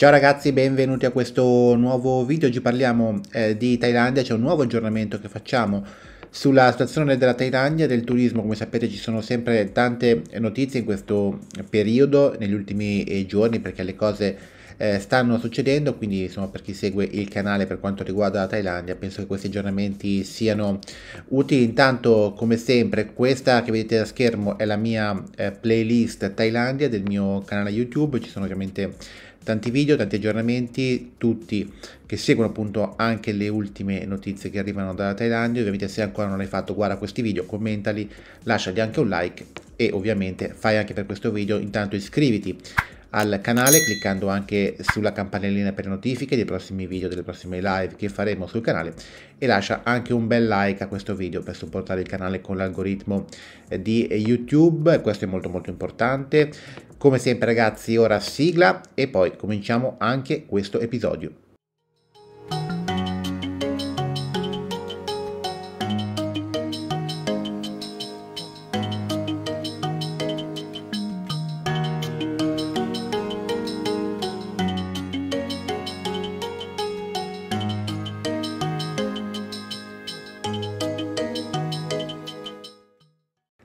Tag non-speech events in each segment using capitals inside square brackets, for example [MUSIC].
Ciao ragazzi, benvenuti a questo nuovo video. Oggi parliamo eh, di Thailandia, c'è un nuovo aggiornamento che facciamo sulla situazione della Thailandia del turismo. Come sapete ci sono sempre tante notizie in questo periodo, negli ultimi eh, giorni, perché le cose eh, stanno succedendo, quindi insomma, per chi segue il canale per quanto riguarda la Thailandia penso che questi aggiornamenti siano utili. Intanto come sempre questa che vedete da schermo è la mia eh, playlist Thailandia del mio canale YouTube, ci sono ovviamente tanti video, tanti aggiornamenti, tutti che seguono appunto anche le ultime notizie che arrivano dalla Thailandia. Ovviamente se ancora non hai fatto guarda questi video, commentali, lasciati anche un like e ovviamente fai anche per questo video, intanto iscriviti al canale cliccando anche sulla campanellina per notifiche dei prossimi video, delle prossime live che faremo sul canale e lascia anche un bel like a questo video per supportare il canale con l'algoritmo di YouTube, questo è molto molto importante. Come sempre ragazzi ora sigla e poi cominciamo anche questo episodio.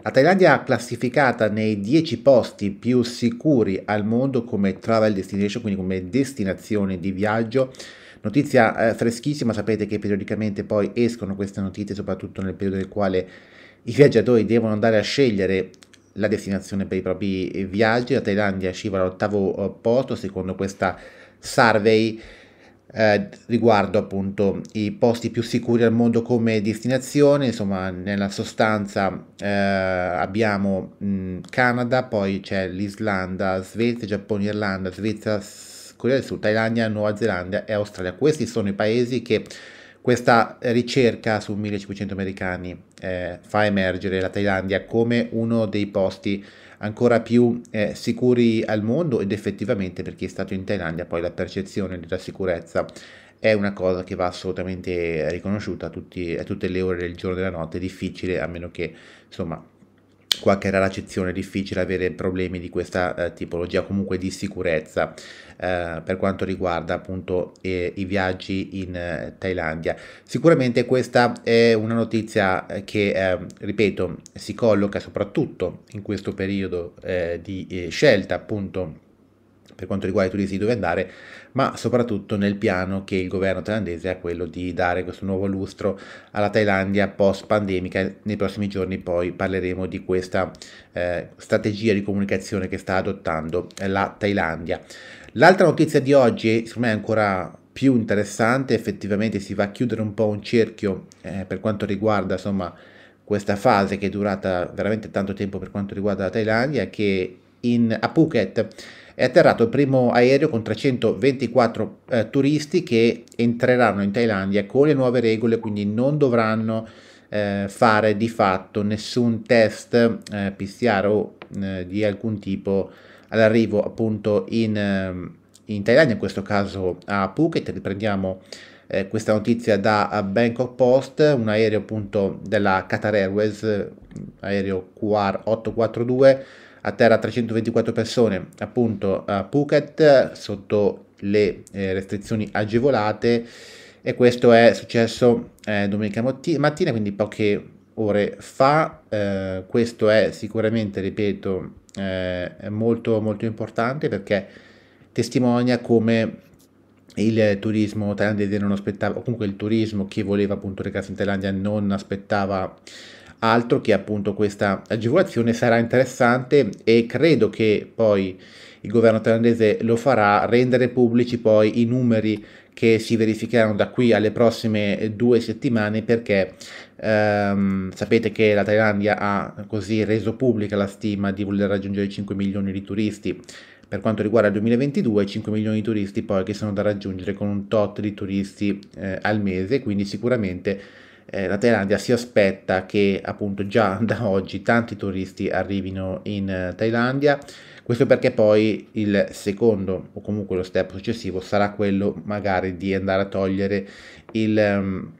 La Thailandia è classificata nei 10 posti più sicuri al mondo come travel destination, quindi come destinazione di viaggio. Notizia eh, freschissima, sapete che periodicamente poi escono queste notizie, soprattutto nel periodo nel quale i viaggiatori devono andare a scegliere la destinazione per i propri viaggi. La Thailandia scivola all'ottavo eh, posto secondo questa survey eh, riguardo appunto i posti più sicuri al mondo come destinazione, insomma nella sostanza eh, abbiamo mh, Canada, poi c'è l'Islanda, Svezia, Giappone, Irlanda, Svezia, Corea del Sud, Thailandia, Nuova Zelanda e Australia. Questi sono i paesi che questa ricerca su 1500 americani eh, fa emergere la Thailandia come uno dei posti ancora più eh, sicuri al mondo ed effettivamente per chi è stato in Thailandia poi la percezione della sicurezza è una cosa che va assolutamente riconosciuta a, tutti, a tutte le ore del giorno e della notte, è difficile a meno che insomma qualche rara eccezione è difficile avere problemi di questa eh, tipologia comunque di sicurezza eh, per quanto riguarda appunto eh, i viaggi in eh, Thailandia sicuramente questa è una notizia eh, che ehm, ripeto si colloca soprattutto in questo periodo eh, di scelta appunto per quanto riguarda i turisti dove andare, ma soprattutto nel piano che il governo thailandese ha quello di dare questo nuovo lustro alla Thailandia post pandemica. Nei prossimi giorni poi parleremo di questa eh, strategia di comunicazione che sta adottando la Thailandia. L'altra notizia di oggi, secondo me è ancora più interessante, effettivamente si va a chiudere un po' un cerchio eh, per quanto riguarda insomma questa fase che è durata veramente tanto tempo per quanto riguarda la Thailandia, che in, a Phuket è atterrato il primo aereo con 324 eh, turisti che entreranno in Thailandia con le nuove regole, quindi non dovranno eh, fare di fatto nessun test eh, PCR o eh, di alcun tipo all'arrivo appunto in, ehm, in, Thailandia, in questo caso a Phuket. Riprendiamo eh, questa notizia da Bangkok Post, un aereo appunto della Qatar Airways, aereo QR 842 a terra 324 persone appunto a Phuket sotto le eh, restrizioni agevolate e questo è successo eh, domenica mattina, quindi poche ore fa. Eh, questo è sicuramente, ripeto, eh, molto molto importante perché testimonia come il turismo thailandese non aspettava, o comunque il turismo che voleva appunto recarsi in Thailandia non aspettava altro che appunto questa agevolazione sarà interessante e credo che poi il governo thailandese lo farà rendere pubblici poi i numeri che si verificheranno da qui alle prossime due settimane perché ehm, sapete che la Thailandia ha così reso pubblica la stima di voler raggiungere 5 milioni di turisti per quanto riguarda il 2022 5 milioni di turisti poi che sono da raggiungere con un tot di turisti eh, al mese quindi sicuramente eh, la Thailandia si aspetta che appunto già [LAUGHS] da oggi tanti turisti arrivino in eh, Thailandia, questo perché poi il secondo o comunque lo step successivo sarà quello magari di andare a togliere il... Um,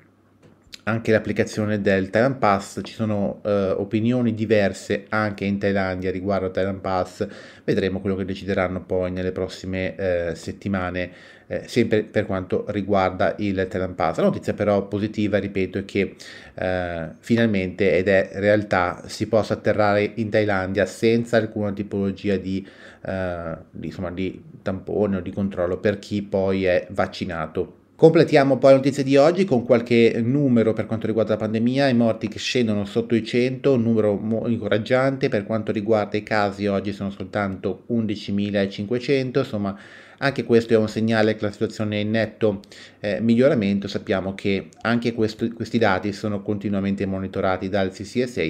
anche l'applicazione del Thailand Pass, ci sono eh, opinioni diverse anche in Thailandia riguardo a Thailand Pass, vedremo quello che decideranno poi nelle prossime eh, settimane, eh, sempre per quanto riguarda il Thailand Pass. La notizia però positiva, ripeto, è che eh, finalmente, ed è realtà, si possa atterrare in Thailandia senza alcuna tipologia di, eh, di, insomma, di tampone o di controllo per chi poi è vaccinato. Completiamo poi le notizie di oggi con qualche numero per quanto riguarda la pandemia, i morti che scendono sotto i 100, un numero incoraggiante, per quanto riguarda i casi oggi sono soltanto 11.500, insomma anche questo è un segnale che la situazione è in netto eh, miglioramento, sappiamo che anche questo, questi dati sono continuamente monitorati dal CCSA,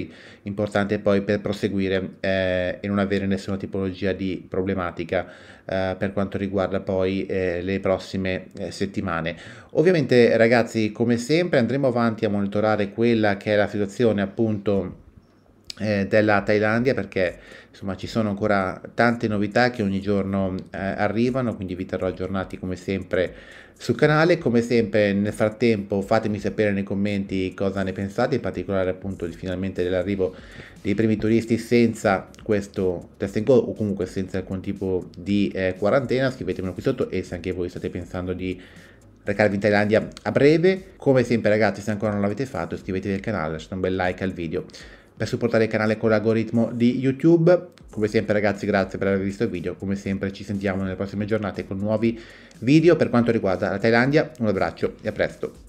importante poi per proseguire eh, e non avere nessuna tipologia di problematica eh, per quanto riguarda poi eh, le prossime eh, settimane. Ovviamente ragazzi come sempre andremo avanti a monitorare quella che è la situazione appunto eh, della Thailandia perché insomma ci sono ancora tante novità che ogni giorno eh, arrivano quindi vi terrò aggiornati come sempre sul canale come sempre nel frattempo fatemi sapere nei commenti cosa ne pensate in particolare appunto di, finalmente dell'arrivo dei primi turisti senza questo test go o comunque senza alcun tipo di eh, quarantena scrivetemelo qui sotto e se anche voi state pensando di recarvi in Thailandia a breve come sempre ragazzi se ancora non l'avete fatto iscrivetevi al canale lasciate un bel like al video per supportare il canale con l'algoritmo di YouTube. Come sempre ragazzi grazie per aver visto il video, come sempre ci sentiamo nelle prossime giornate con nuovi video per quanto riguarda la Thailandia, un abbraccio e a presto.